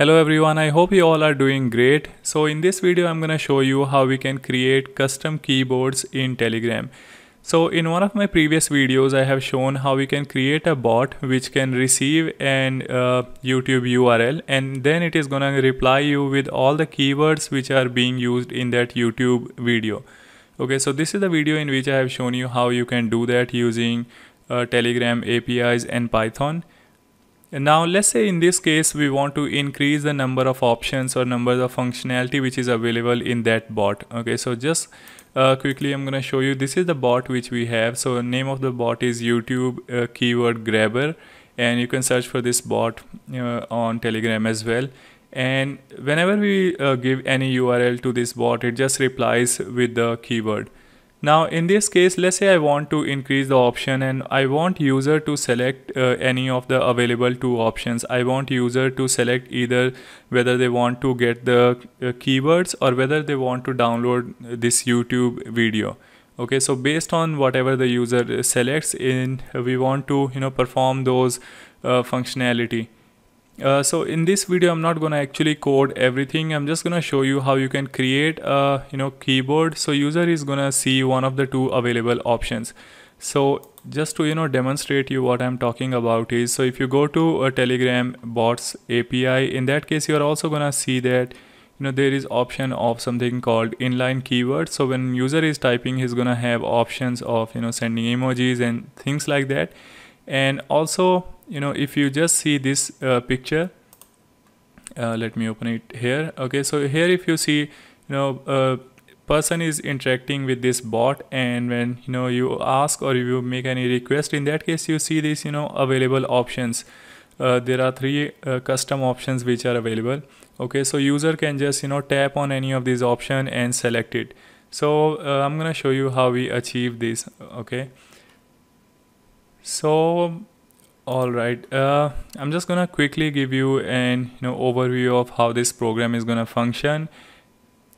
Hello everyone, I hope you all are doing great. So in this video, I'm gonna show you how we can create custom keyboards in Telegram. So in one of my previous videos, I have shown how we can create a bot which can receive an uh, YouTube URL and then it is gonna reply you with all the keywords which are being used in that YouTube video. Okay, so this is the video in which I have shown you how you can do that using uh, Telegram APIs and Python now let's say in this case we want to increase the number of options or numbers of functionality which is available in that bot. Okay, so just uh, quickly I'm gonna show you this is the bot which we have. So name of the bot is YouTube uh, keyword grabber and you can search for this bot uh, on Telegram as well. And whenever we uh, give any URL to this bot it just replies with the keyword. Now in this case, let's say I want to increase the option and I want user to select uh, any of the available two options. I want user to select either whether they want to get the uh, keywords or whether they want to download this YouTube video. Okay, so based on whatever the user uh, selects in, we want to, you know, perform those uh, functionality. Uh, so in this video I'm not gonna actually code everything I'm just gonna show you how you can create a you know keyboard so user is gonna see one of the two available options so just to you know demonstrate you what I'm talking about is so if you go to a uh, telegram bots API in that case you're also gonna see that you know there is option of something called inline keyword so when user is typing he's gonna have options of you know sending emojis and things like that and also you know if you just see this uh, picture uh, let me open it here okay so here if you see you know a person is interacting with this bot and when you know you ask or you make any request in that case you see this you know available options uh, there are three uh, custom options which are available okay so user can just you know tap on any of these option and select it so uh, i'm gonna show you how we achieve this okay so all right uh, i'm just gonna quickly give you an you know overview of how this program is gonna function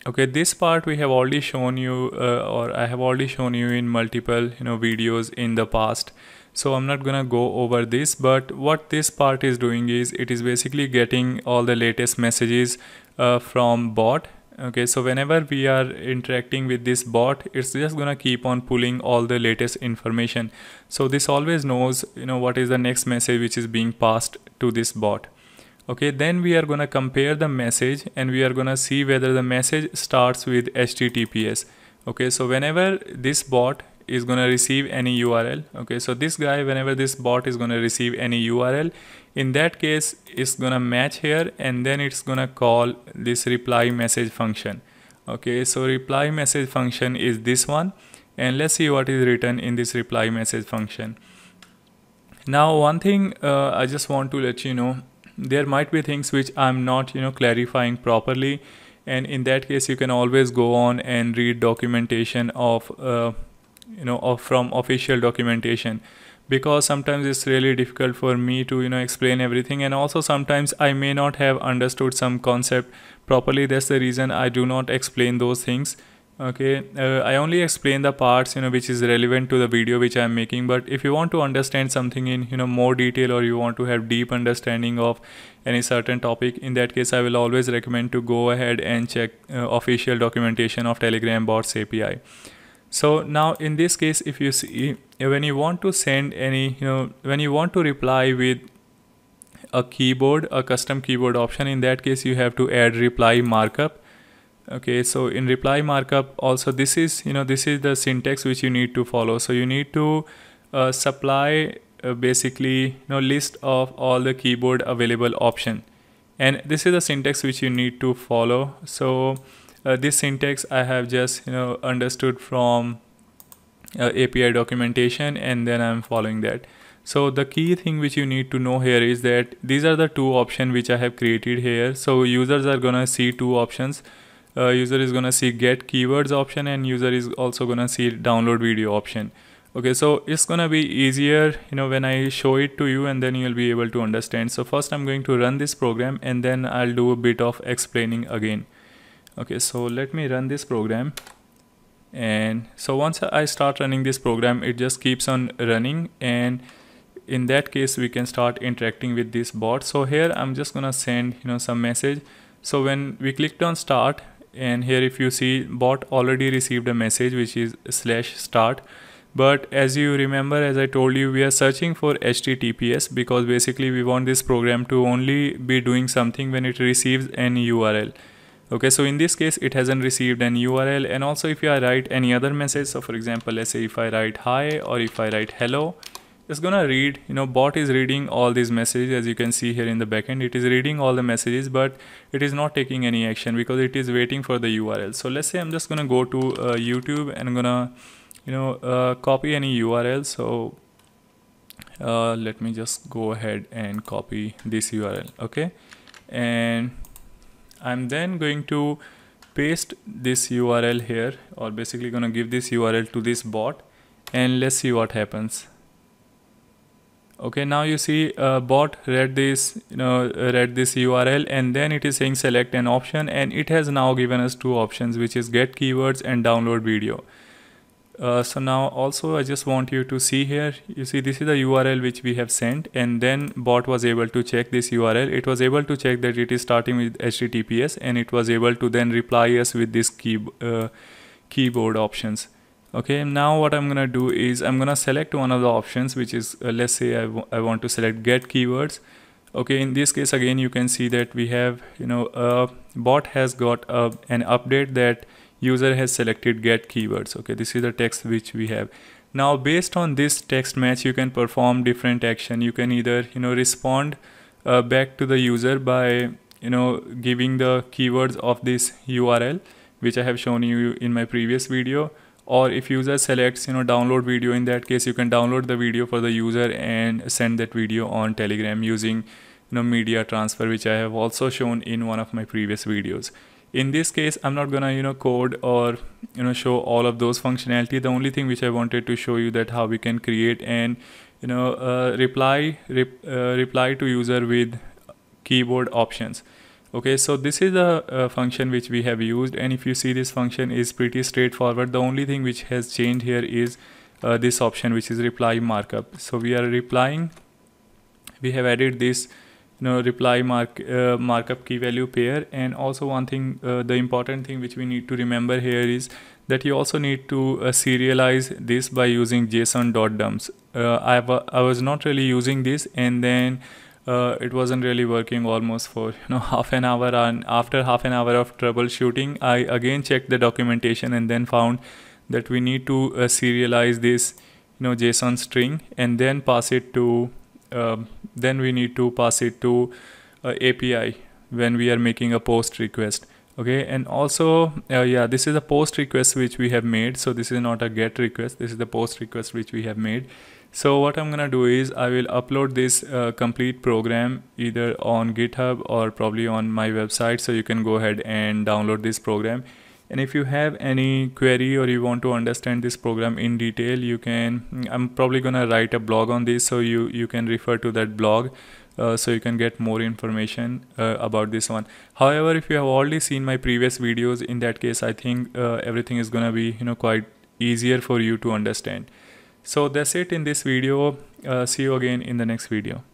okay this part we have already shown you uh, or i have already shown you in multiple you know videos in the past so i'm not gonna go over this but what this part is doing is it is basically getting all the latest messages uh, from bot okay so whenever we are interacting with this bot it's just gonna keep on pulling all the latest information so this always knows you know what is the next message which is being passed to this bot okay then we are gonna compare the message and we are gonna see whether the message starts with https okay so whenever this bot is going to receive any URL. Okay, so this guy, whenever this bot is going to receive any URL, in that case it's gonna match here and then it's gonna call this reply message function okay so reply message function is this one and let's see what is written in this reply message function now one thing uh, i just want to let you know there might be things which i'm not you know clarifying properly and in that case you can always go on and read documentation of uh, you know of from official documentation because sometimes it's really difficult for me to you know explain everything and also sometimes i may not have understood some concept properly that's the reason i do not explain those things okay uh, i only explain the parts you know which is relevant to the video which i'm making but if you want to understand something in you know more detail or you want to have deep understanding of any certain topic in that case i will always recommend to go ahead and check uh, official documentation of telegram bots api so now in this case if you see when you want to send any you know when you want to reply with a keyboard a custom keyboard option in that case you have to add reply markup okay so in reply markup also this is you know this is the syntax which you need to follow so you need to uh, supply uh, basically you know list of all the keyboard available option and this is the syntax which you need to follow so uh, this syntax I have just you know understood from uh, API documentation and then I'm following that. So the key thing which you need to know here is that these are the two options which I have created here. So users are gonna see two options. Uh, user is gonna see get keywords option and user is also gonna see download video option. Okay, so it's gonna be easier, you know, when I show it to you and then you'll be able to understand. So first I'm going to run this program and then I'll do a bit of explaining again okay so let me run this program and so once I start running this program it just keeps on running and in that case we can start interacting with this bot so here I'm just gonna send you know some message so when we clicked on start and here if you see bot already received a message which is slash start but as you remember as I told you we are searching for HTTPS because basically we want this program to only be doing something when it receives an URL okay so in this case it hasn't received an url and also if i write any other message so for example let's say if i write hi or if i write hello it's gonna read you know bot is reading all these messages as you can see here in the backend it is reading all the messages but it is not taking any action because it is waiting for the url so let's say i'm just gonna go to uh, youtube and i'm gonna you know uh, copy any url so uh, let me just go ahead and copy this url okay and I'm then going to paste this URL here or basically going to give this URL to this bot and let's see what happens. Okay, now you see uh, bot read this, you know, read this URL and then it is saying select an option and it has now given us two options which is get keywords and download video uh, so now also I just want you to see here you see this is the URL which we have sent and then bot was able to check this URL it was able to check that it is starting with HTTPS and it was able to then reply us with this key, uh, keyboard options okay now what I'm gonna do is I'm gonna select one of the options which is uh, let's say I, I want to select get keywords okay in this case again you can see that we have you know uh, bot has got uh, an update that user has selected get keywords okay this is the text which we have now based on this text match you can perform different action you can either you know respond uh, back to the user by you know giving the keywords of this url which i have shown you in my previous video or if user selects you know download video in that case you can download the video for the user and send that video on telegram using you know media transfer which i have also shown in one of my previous videos in this case i'm not gonna you know code or you know show all of those functionality the only thing which i wanted to show you that how we can create and you know uh, reply rep, uh, reply to user with keyboard options okay so this is a, a, function which we have used and if you see this function is pretty straightforward the only thing which has changed here is uh, this option which is reply markup so we are replying we have added this you know reply mark uh, markup key value pair and also one thing uh, the important thing which we need to remember here is that you also need to uh, serialize this by using json.dumps uh, I, I was not really using this and then uh, it wasn't really working almost for you know half an hour and after half an hour of troubleshooting I again checked the documentation and then found that we need to uh, serialize this you know json string and then pass it to um, then we need to pass it to uh, API when we are making a post request okay and also uh, yeah this is a post request which we have made so this is not a get request this is the post request which we have made so what I'm gonna do is I will upload this uh, complete program either on github or probably on my website so you can go ahead and download this program and if you have any query or you want to understand this program in detail you can i'm probably gonna write a blog on this so you you can refer to that blog uh, so you can get more information uh, about this one however if you have already seen my previous videos in that case i think uh, everything is gonna be you know quite easier for you to understand so that's it in this video uh, see you again in the next video